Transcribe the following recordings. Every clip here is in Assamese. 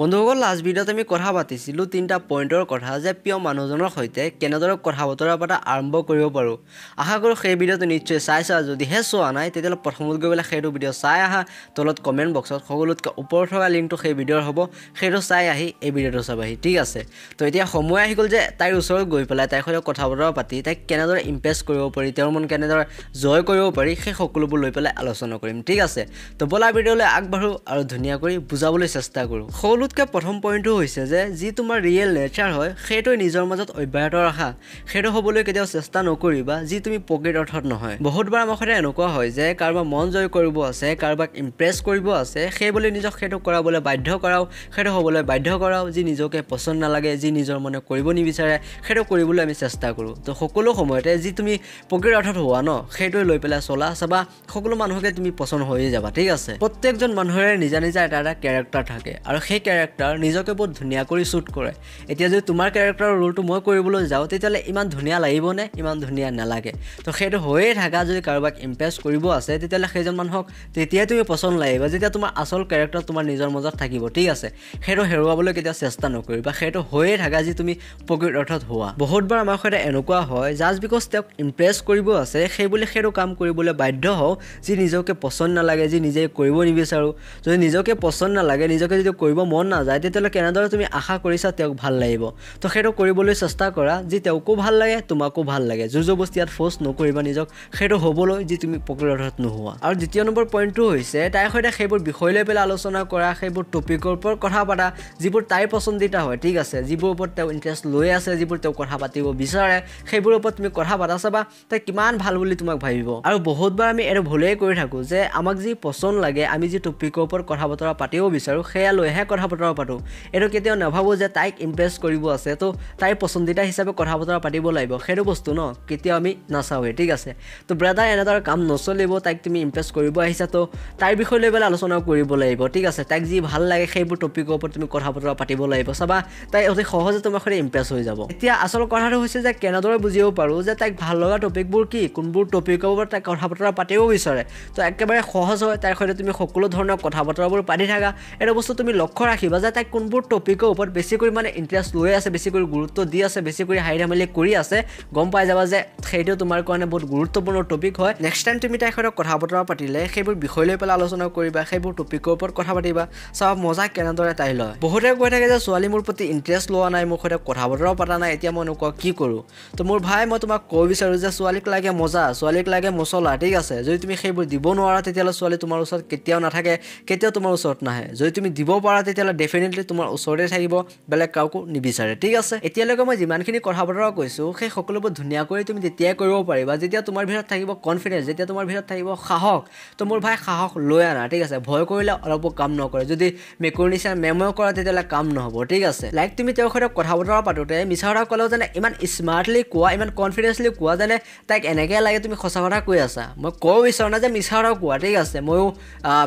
বন্ধুসকল লাষ্ট ভিডিঅ'ত আমি কথা পাতিছিলোঁ তিনিটা পইণ্টৰ কথা যে প্ৰিয় মানুহজনৰ সৈতে কেনেদৰে কথা বতৰা পতা আৰম্ভ কৰিব পাৰোঁ আশা কৰোঁ সেই ভিডিঅ'টো নিশ্চয় চাই চাইছা যদিহে চোৱা নাই তেতিয়াহ'লে প্ৰথমত গৈ পেলাই সেইটো ভিডিঅ' চাই আহা তলত কমেণ্ট বক্সত সকলোতকৈ ওপৰত থকা লিংকটো সেই ভিডিঅ'ৰ হ'ব সেইটো চাই আহি এই ভিডিঅ'টো চাবাহি ঠিক আছে তো এতিয়া সময় আহি গ'ল যে তাইৰ ওচৰত গৈ পেলাই তাইৰ সৈতে কথা বতৰা পাতি তাইক কেনেদৰে ইম্প্ৰেছ কৰিব পাৰি তেওঁৰ মন কেনেদৰে জয় কৰিব পাৰি সেই সকলোবোৰ লৈ পেলাই আলোচনা কৰিম ঠিক আছে তো ব'লা ভিডিঅ'লৈ আগবাঢ়োঁ আৰু ধুনীয়া কৰি বুজাবলৈ চেষ্টা কৰোঁ সকলো সকলোতকৈ প্ৰথম পইণ্টটো হৈছে যে যি তোমাৰ ৰিয়েল নেচাৰ হয় সেইটোৱে নিজৰ মাজত অব্যাহত ৰখা সেইটো হ'বলৈ কেতিয়াও চেষ্টা নকৰিবা যি তুমি প্ৰকৃত অৰ্থত নহয় বহুতবাৰ আমাৰ সৈতে এনেকুৱা হয় যে কাৰোবাক মন জয় কৰিব আছে কাৰোবাক ইমপ্ৰেছ কৰিব আছে সেই বুলি নিজক সেইটো কৰাবলৈ বাধ্য কৰাও সেইটো হ'বলৈ বাধ্য কৰাও যি নিজকে পচন্দ নালাগে যি নিজৰ মনে কৰিব নিবিচাৰে সেইটো কৰিবলৈ আমি চেষ্টা কৰোঁ ত' সকলো সময়তে যি তুমি প্ৰকৃত অৰ্থত হোৱা ন সেইটোৱে লৈ পেলাই চলা চাবা সকলো মানুহকে তুমি পচন্দ হৈয়ে যাবা ঠিক আছে প্ৰত্যেকজন মানুহৰে নিজা নিজা এটা এটা কেৰেক্টাৰ থাকে আৰু সেই কেৰেক্টাৰ কেৰেক্টাৰ নিজকে বহুত ধুনীয়া কৰি শ্বুট কৰে এতিয়া যদি তোমাৰ কেৰেক্টাৰৰ ৰোলটো মই কৰিবলৈ যাওঁ তেতিয়াহ'লে ইমান ধুনীয়া লাগিবনে ইমান ধুনীয়া নালাগে তো সেইটো হৈয়ে থাকা যদি কাৰোবাক ইম্প্ৰেছ কৰিব আছে তেতিয়াহ'লে সেইজন মানুহক তেতিয়াই তুমি পচন্দ লাগিবা যেতিয়া তোমাৰ আচল কেৰেক্টাৰ তোমাৰ নিজৰ মাজত থাকিব ঠিক আছে সেইটো হেৰুৱাবলৈ কেতিয়াও চেষ্টা নকৰিবা সেইটো হৈয়ে থাকা যি তুমি প্ৰকৃত অৰ্থত হোৱা বহুতবাৰ আমাৰ সৈতে এনেকুৱা হয় জাষ্ট বিকজ তেওঁক ইম্প্ৰেছ কৰিব আছে সেইবুলি সেইটো কাম কৰিবলৈ বাধ্য হওঁ যি নিজকে পচন্দ নালাগে যি নিজে কৰিব নিবিচাৰোঁ যদি নিজকে পচন্দ নালাগে নিজকে যদি কৰিব মন মন নাযায় তেতিয়াহ'লে কেনেদৰে তুমি আশা কৰিছা তেওঁক ভাল লাগিব তো সেইটো কৰিবলৈ চেষ্টা কৰা যি তেওঁকো ভাল লাগে তোমাকো ভাল লাগে যোৰ যোৰ বস্তু ইয়াত ফ'ৰ্চ নকৰিবা নিজক সেইটো হ'বলৈ যি তুমি প্ৰকৃত নোহোৱা আৰু দ্বিতীয় নম্বৰ পইণ্টটো হৈছে তাইৰ সৈতে সেইবোৰ বিষয় লৈ পেলাই আলোচনা কৰা সেইবোৰ টপিকৰ ওপৰত কথা পাতা যিবোৰ তাইৰ পচন্দিতা হয় ঠিক আছে যিবোৰ ওপৰত তেওঁ ইণ্টাৰেষ্ট লৈ আছে যিবোৰ তেওঁ কথা পাতিব বিচাৰে সেইবোৰৰ ওপৰত তুমি কথা পাতা চাবা তাই কিমান ভাল বুলি তোমাক ভাবিব আৰু বহুতবাৰ আমি এইটো ভুলেই কৰি থাকোঁ যে আমাক যি পচন্দ লাগে আমি যি টপিকৰ ওপৰত কথা বতৰা পাতিব বিচাৰোঁ সেয়া লৈহে কথা কথা বতৰা পাতোঁ এইটো কেতিয়াও নাভাবোঁ যে তাইক ইমপ্ৰেছ কৰিব আছে তো তাইৰ পচন্দিতা হিচাপে কথা বতৰা পাতিব লাগিব সেইটো বস্তু ন কেতিয়াও আমি নাচাওঁৱে ঠিক আছে তো ব্ৰাদাৰ এনেদৰে কাম নচলিব তাইক তুমি ইমপ্ৰেছ কৰিব আহিছা তো তাইৰ বিষয় লৈ পেলাই আলোচনাও কৰিব লাগিব ঠিক আছে তাইক যি ভাল লাগে সেইবোৰ টপিকৰ ওপৰত তুমি কথা বতৰা পাতিব লাগিব চাবা তাই অতি সহজে তোমাৰ সৈতে ইমপ্ৰেছ হৈ যাব এতিয়া আচল কথাটো হৈছে যে কেনেদৰে বুজিব পাৰোঁ যে তাইক ভাল লগা টপিকবোৰ কি কোনবোৰ টপিকৰ ওপৰত তাইক কথা বতৰা পাতিব বিচাৰে তো একেবাৰে সহজ হয় তাইৰ সৈতে তুমি সকলো ধৰণৰ কথা বতৰাবোৰ পাতি থাকা এইটো বস্তু তুমি লক্ষ্য ৰাখি ৰাখিবা যে তাই কোনবোৰ টপিকৰ ওপৰত বেছিকৈ মানে ইণ্টাৰেষ্ট লৈ আছে বেছিকৈ গুৰুত্ব দি আছে বেছিকৈ হাঁহি ধেমালি কৰি আছে গম পাই যাবা যে সেইটো তোমাৰ কাৰণে বহুত গুৰুত্বপূৰ্ণ টপিক হয় নেক্সট টাইম তুমি তাইৰ সৈতে কথা বতৰা পাতিলে সেইবোৰ বিষয় লৈ পেলাই আলোচনা কৰিবা সেইবোৰ টপিকৰ ওপৰত কথা পাতিবা চাব মজা কেনেদৰে তাই লয় বহুতে কৈ থাকে যে ছোৱালী মোৰ প্ৰতি ইণ্টাৰেষ্ট লোৱা নাই মোৰ সৈতে কথা বতৰাও পতা নাই এতিয়া মই নোকোৱা কি কৰোঁ তো মোৰ ভাই মই তোমাক কৈ বিচাৰোঁ যে ছোৱালীক লাগে মজা ছোৱালীক লাগে মচলা ঠিক আছে যদি তুমি সেইবোৰ দিব নোৱাৰা তেতিয়াহ'লে ছোৱালী তোমাৰ ওচৰত কেতিয়াও নাথাকে কেতিয়াও তোমাৰ ওচৰত নাহে যদি তুমি দিব পাৰা তেতিয়াহ'লে তেতিয়াহ'লে ডেফিনেটলি তোমাৰ ওচৰতে থাকিব বেলেগ কাকো নিবিচাৰে ঠিক আছে এতিয়ালৈকে মই যিমানখিনি কথা বতৰা কৈছোঁ সেই সকলোবোৰ ধুনীয়াকৈ তুমি তেতিয়াই কৰিব পাৰিবা যেতিয়া তোমাৰ ভিতৰত থাকিব কনফিডেঞ্চ যেতিয়া তোমাৰ ভিতৰত থাকিব সাহস তো মোৰ ভাই সাহস লৈ আনা ঠিক আছে ভয় কৰিলে অলপো কাম নকৰে যদি মেকুৰী নিচিনা মেমৰ কৰা তেতিয়াহ'লে কাম নহ'ব ঠিক আছে লাইক তুমি তেওঁৰ সৈতে কথা বতৰা পাতোঁতে মিছাৰ ক'লেও যেনে ইমান স্মাৰ্টলি কোৱা ইমান কনফিডেঞ্চলি কোৱা যেনে তাইক এনেকৈ লাগে তুমি সঁচা কথা কৈ আছা মই ক'ব বিচৰা নাই যে মিছাৰ কোৱা ঠিক আছে ময়ো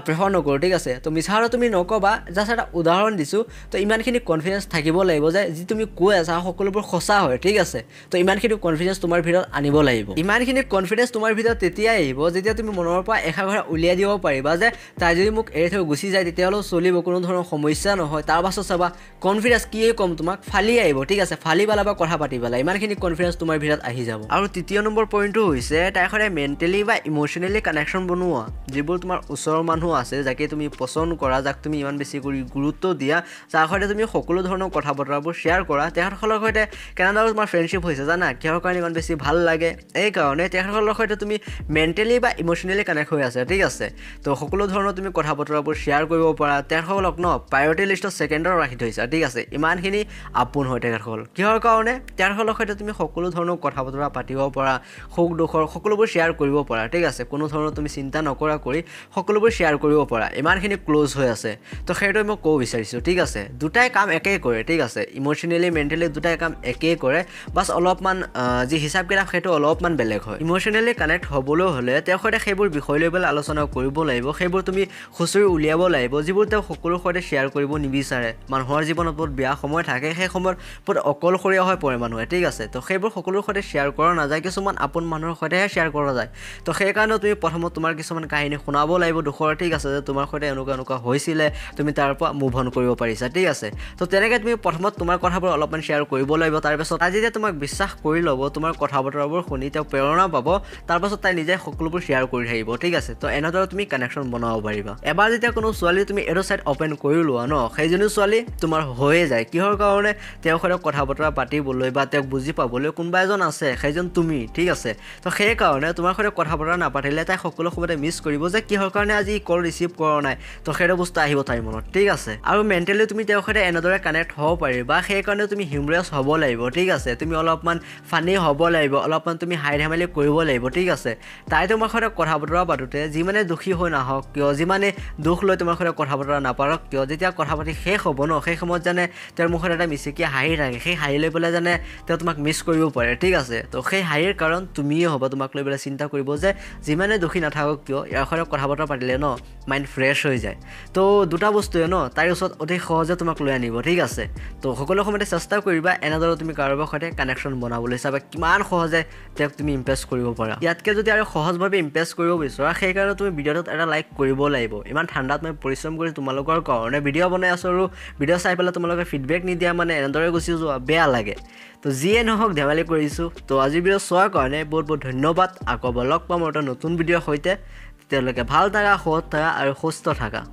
প্ৰেফাৰ নকৰোঁ ঠিক আছে তো মিছাৰ তুমি নক'বা জাষ্ট এটা উদাহৰণ উদাহৰণ দিছোঁ তো ইমানখিনি কনফিডেঞ্চ থাকিব লাগিব যে যি তুমি কৈ আছা সকলোবোৰ সঁচা হয় ঠিক আছে তো ইমানখিনি কনফিডেঞ্চ তোমাৰ ভিতৰত আনিব লাগিব ইমানখিনি কনফিডেঞ্চ তোমাৰ ভিতৰত তেতিয়াই আহিব যেতিয়া তুমি মনৰ পৰা এষাঘৰা উলিয়াই দিব পাৰিবা যে তাই যদি মোক এৰি থৈ গুচি যায় তেতিয়াহ'লেও চলিব কোনো ধৰণৰ সমস্যা নহয় তাৰপাছত চাবা কনফিডেঞ্চ কিয়ে ক'ম তোমাক ফালি আহিব ঠিক আছে ফালি বা কথা পাতি পেলাই ইমানখিনি কনফিডেঞ্চ তোমাৰ ভিতৰত আহি যাব আৰু তৃতীয় নম্বৰ পইণ্টটো হৈছে তাই সদায় মেণ্টেলি বা ইম'চনেলি কানেকশ্যন বনোৱা যিবোৰ তোমাৰ ওচৰৰ মানুহ আছে যাকে তুমি পচন্দ কৰা যাক তুমি ইমান বেছি কৰি গুৰুত্ব গুৰুত্ব দিয়া যাৰ সৈতে তুমি সকলো ধৰণৰ কথা বতৰাবোৰ শ্বেয়াৰ কৰা তেখেতসকলৰ সৈতে কেনেদৰে তোমাৰ ফ্ৰেণ্ডশ্বিপ হৈছে জানা কিহৰ কাৰণে ইমান বেছি ভাল লাগে এইকাৰণে তেখেতসকলৰ সৈতে তুমি মেণ্টেলি বা ইম'চনেলি কানেক্ট হৈ আছে ঠিক আছে তো সকলো ধৰণৰ তুমি কথা বতৰাবোৰ শ্বেয়াৰ কৰিব পাৰা তেখেতসকলক ন প্ৰায়ৰিটি লিষ্টত ছেকেণ্ডত ৰাখি থৈছা ঠিক আছে ইমানখিনি আপোন হয় তেখেতসকল কিহৰ কাৰণে তেখেতসকলৰ সৈতে তুমি সকলো ধৰণৰ কথা বতৰা পাতিব পাৰা সুখ দুখৰ সকলোবোৰ শ্বেয়াৰ কৰিব পাৰা ঠিক আছে কোনো ধৰণৰ তুমি চিন্তা নকৰা কৰি সকলোবোৰ শ্বেয়াৰ কৰিব পাৰা ইমানখিনি ক্ল'জ হৈ আছে তো সেইটোৱে মই ক'ব বিচাৰিছোঁ বিচাৰিছোঁ ঠিক আছে দুটাই কাম একেই কৰে ঠিক আছে ইম'চনেলি মেণ্টেলি দুটাই কাম একেই কৰে বাছ অলপমান যি হিচাপ কিতাপ সেইটো অলপমান বেলেগ হয় ইম'চনেলি কানেক্ট হ'বলৈ হ'লে তেওঁৰ সৈতে সেইবোৰ বিষয় লৈ পেলাই আলোচনা কৰিব লাগিব সেইবোৰ তুমি খুচৰি উলিয়াব লাগিব যিবোৰ তেওঁ সকলোৰ সৈতে শ্বেয়াৰ কৰিব নিবিচাৰে মানুহৰ জীৱনত বহুত বেয়া সময় থাকে সেই সময়ত বহুত অকলশৰীয়া হৈ পৰে মানুহে ঠিক আছে তো সেইবোৰ সকলোৰে সৈতে শ্বেয়াৰ কৰা নাযায় কিছুমান আপোন মানুহৰ সৈতেহে শ্বেয়াৰ কৰা যায় তো সেইকাৰণে তুমি প্ৰথমত তোমাৰ কিছুমান কাহিনী শুনাব লাগিব দুখৰ ঠিক আছে যে তোমাৰ সৈতে এনেকুৱা এনেকুৱা হৈছিলে তুমি তাৰ পৰা মুভ আহ্বান কৰিব পাৰিছা ঠিক আছে ত' তেনেকৈ তুমি প্ৰথমত তোমাৰ কথাবোৰ অলপমান শ্বেয়াৰ কৰিব লাগিব তাৰপিছত তাই যেতিয়া তোমাক বিশ্বাস কৰি ল'ব তোমাৰ কথা বতৰাবোৰ শুনি তেওঁ প্ৰেৰণা পাব তাৰপাছত তাই নিজে সকলোবোৰ শ্বেয়াৰ কৰি থাকিব ঠিক আছে তো এনেদৰে তুমি কানেকশ্যন বনাব পাৰিবা এবাৰ যেতিয়া কোনো ছোৱালী তুমি এইটো ছাইড অ'পেন কৰি লোৱা ন সেইজনী ছোৱালী তোমাৰ হৈয়ে যায় কিহৰ কাৰণে তেওঁৰ সৈতে কথা বতৰা পাতিবলৈ বা তেওঁক বুজি পাবলৈ কোনোবা এজন আছে সেইজন তুমি ঠিক আছে ত' সেইকাৰণে তোমাৰ সৈতে কথা বতৰা নাপাতিলে তাই সকলো সময়তে মিছ কৰিব যে কিহৰ কাৰণে আজি কল ৰিচিভ কৰা নাই তো সেইটো বস্তু আহিব তাইৰ মনত ঠিক আছে আৰু মেণ্টেলি তুমি তেওঁৰ সৈতে এনেদৰে কানেক্ট হ'ব পাৰিবা সেইকাৰণে তুমি হিউমৰিয়াছ হ'ব লাগিব ঠিক আছে তুমি অলপমান ফানি হ'ব লাগিব অলপমান তুমি হাই ধেমালি কৰিব লাগিব ঠিক আছে তাই তোমাৰ সৈতে কথা বতৰা পাতোঁতে যিমানে দুখী হৈ নাহক কিয় যিমানে দুখ লৈ তোমাৰ সৈতে কথা বতৰা নাপাৰক কিয় যেতিয়া কথা পাতি শেষ হ'ব ন সেই সময়ত জানে তেওঁৰ মুখত এটা মিচিকিয়া হাঁহি থাকে সেই হাঁহি লৈ পেলাই জানে তেওঁ তোমাক মিছ কৰিব পাৰে ঠিক আছে তো সেই হাঁহিৰ কাৰণ তুমিয়ে হ'ব তোমাক লৈ পেলাই চিন্তা কৰিব যে যিমানে দুখী নাথাকক কিয় ইয়াৰ সৈতে কথা বতৰা পাতিলে ন মাইণ্ড ফ্ৰেছ হৈ যায় তো দুটা বস্তুৱে ন তাইৰ ওচৰত অতি সহজে তোমাক লৈ আনিব ঠিক আছে তো সকলো সময়তে চেষ্টা কৰিবা এনেদৰে তুমি কাৰোবাৰ সৈতে কানেকশ্যন বনাবলৈ চাবা কিমান সহজে তেওঁক তুমি ইম্প্ৰেছ কৰিব পাৰা ইয়াতকৈ যদি আৰু সহজভাৱে ইম্প্ৰেছ কৰিব বিচৰা সেইকাৰণে তুমি ভিডিঅ'টোত এটা লাইক কৰিব লাগিব ইমান ঠাণ্ডাত মই পৰিশ্ৰম কৰি তোমালোকৰ কাৰণে ভিডিঅ' বনাই আছোঁ আৰু ভিডিঅ' চাই পেলাই তোমালোকে ফিডবেক নিদিয়া মানে এনেদৰে গুচি যোৱা বেয়া লাগে তো যিয়ে নহওক ধেমালি কৰিছোঁ তো আজিৰ ভিডিঅ' চোৱাৰ কাৰণে বহুত বহুত ধন্যবাদ আকৌ লগ পাম আৰু এটা নতুন ভিডিঅ'ৰ সৈতে তেওঁলোকে ভাল থাকা সৎ থকা আৰু সুস্থ থকা